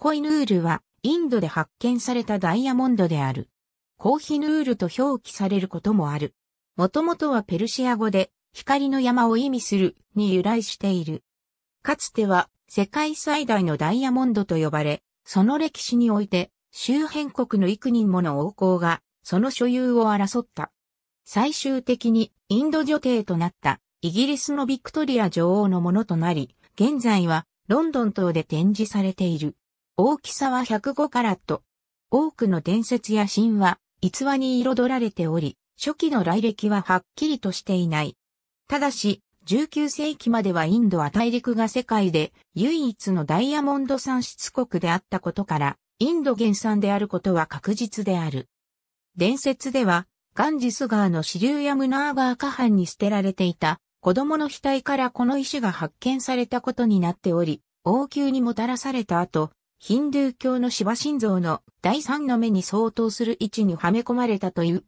コイヌールはインドで発見されたダイヤモンドである。コーヒヌールと表記されることもある。もともとはペルシア語で光の山を意味するに由来している。かつては世界最大のダイヤモンドと呼ばれ、その歴史において周辺国の幾人もの王侯がその所有を争った。最終的にインド女帝となったイギリスのビクトリア女王のものとなり、現在はロンドン等で展示されている。大きさは105カラット。多くの伝説や神話、逸話に彩られており、初期の来歴ははっきりとしていない。ただし、19世紀まではインドは大陸が世界で唯一のダイヤモンド産出国であったことから、インド原産であることは確実である。伝説では、ガンジス川の支流やムナーー河畔に捨てられていた子供の額からこの石が発見されたことになっており、王宮にもたらされた後、ヒンドゥー教のシバ神像の第三の目に相当する位置にはめ込まれたという。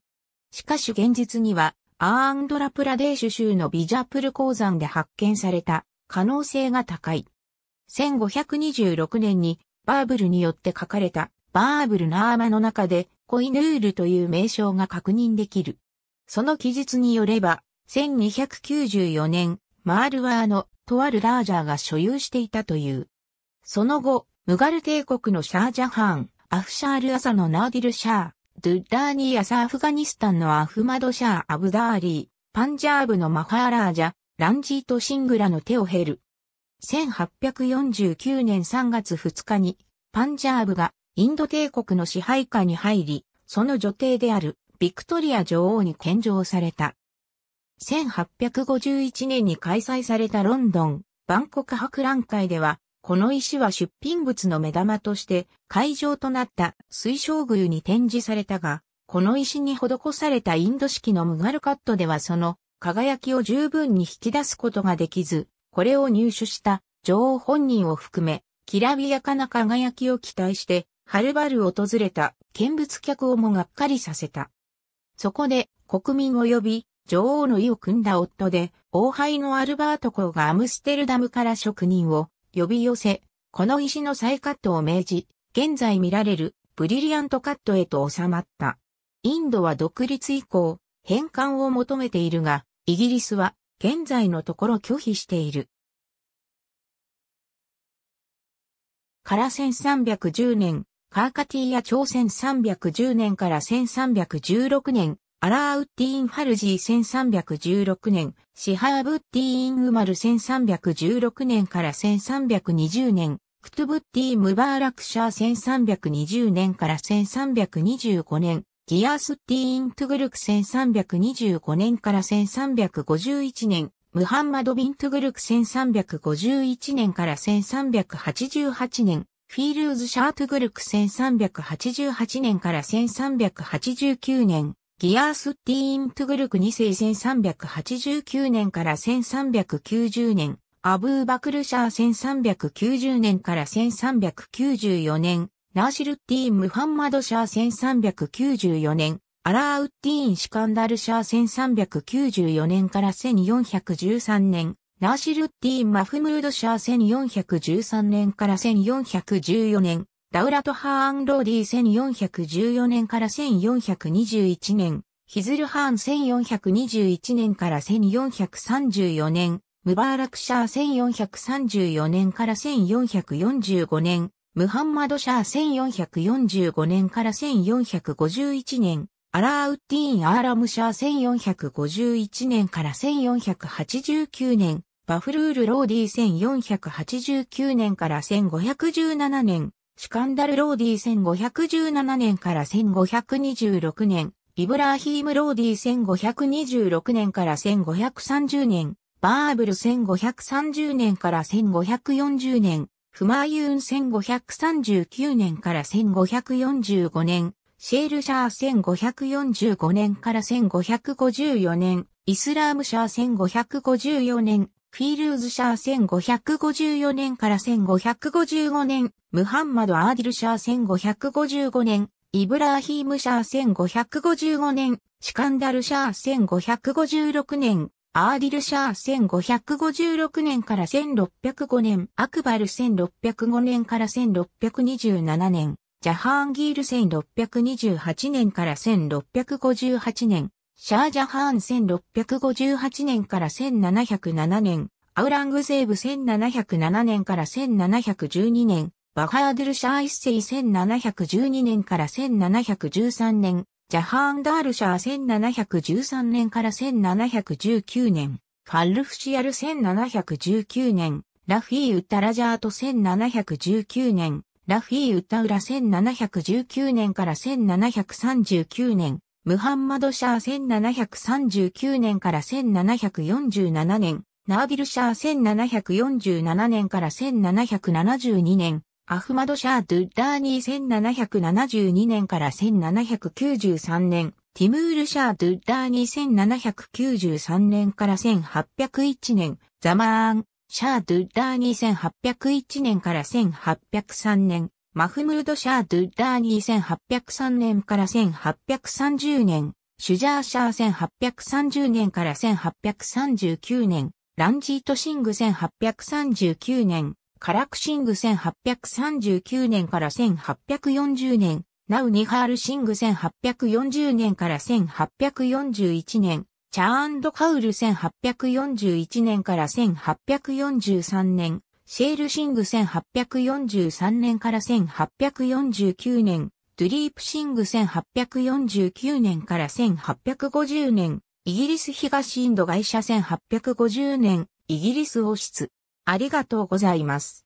しかし現実には、アーンドラプラデーシュ州のビジャプル鉱山で発見された可能性が高い。1526年にバーブルによって書かれたバーブルナーマの中でコイヌールという名称が確認できる。その記述によれば、1294年、マールワーのとあるラージャーが所有していたという。その後、ムガル帝国のシャージャハン、アフシャール・アサのナーディル・シャー、ドゥッダーニー・アサ・アフガニスタンのアフマド・シャー・アブダーリー、パンジャーブのマハーラージャ、ランジート・シングラの手を経る。1849年3月2日に、パンジャーブがインド帝国の支配下に入り、その女帝であるビクトリア女王に献上された。1851年に開催されたロンドン、バンコク博覧会では、この石は出品物の目玉として会場となった水晶宮に展示されたが、この石に施されたインド式のムガルカットではその輝きを十分に引き出すことができず、これを入手した女王本人を含め、きらびやかな輝きを期待して、はるばる訪れた見物客をもがっかりさせた。そこで国民及び女王の意を組んだ夫で、王輩のアルバート公がアムステルダムから職人を呼び寄せ、この石の再カットを命じ、現在見られるブリリアントカットへと収まった。インドは独立以降、返還を求めているが、イギリスは現在のところ拒否している。から1310年、カーカティーや朝鮮310年から1316年、アラーウッディーン・ファルジー1316年、シハーブッディーン・ウマル1316年から1320年、クトゥブッディー・ムバーラクシャー1320年から1325年、ギアースッディーン・トゥグルク1325年から1351年、ムハンマド・ビン・トゥグルク1351年から1388年、フィールズ・シャートゥグルク1388年から1389年、ギアースッティーン・トゥグルク2世1389年から1390年、アブーバクルシャー1390年から1394年、ナーシルッティーン・ムハンマドシャー1394年、アラーウッティーン・シカンダルシャー1394年から1413年、ナーシルッティーン・マフムードシャー1413年から1414年、ダウラト・ハーン・ローディ1414年から1421年、ヒズル・ハーン1421年から1434年、ムバーラク・シャー1434年から1445年、ムハンマド・シャー1445年から1451年、アラーウッディーン・アーラム・シャー1451年から1489年、バフルール・ローディー1489年から1517年、シカンダル・ローディ1517年から1526年、イブラーヒーム・ローディ1526年から1530年、バーブル1530年から1540年、フマーユーン1539年から1545年、シェールシャー1545年から1554年、イスラームシャー1554年、フィールズ・シャー1554年から1555年、ムハンマド・アーディル・シャー1555年、イブラーヒーム・シャー1555年、シカンダル・シャー1556年、アーディル・シャー1556年から1605年、アクバル1605年から1627年、ジャハーンギール1628年から1658年、シャージャハーン1658年から1707年、アウラングゼーブ1707年から1712年、バハードルシャー一世1712年から1713年、ジャハーンダールシャー1713年から1719年、ファルフシアル1719年、ラフィー・ウッタラジャート1719年、ラフィー・ウッタウラ1719年から1739年、ムハンマド・シャー1739年から1747年、ナーディル・シャー1747年から1772年、アフマド・シャー・ドゥダーニー1772年から1793年、ティムール・シャー・ドゥダーニー1793年から1801年、ザマーン、シャー・ドゥダーニー1801年から1803年、マフムード・シャー・ドゥダーニー1803年から1830年、シュジャー・シャー1830年から1839年、ランジート・シング1839年、カラクシング1839年から1840年、ナウニハールシング1840年から1841年、チャーンド・カウル1841年から1843年、シェールシング1843年から1849年、ドゥリープシング1849年から1850年、イギリス東インド会社1850年、イギリス王室。ありがとうございます。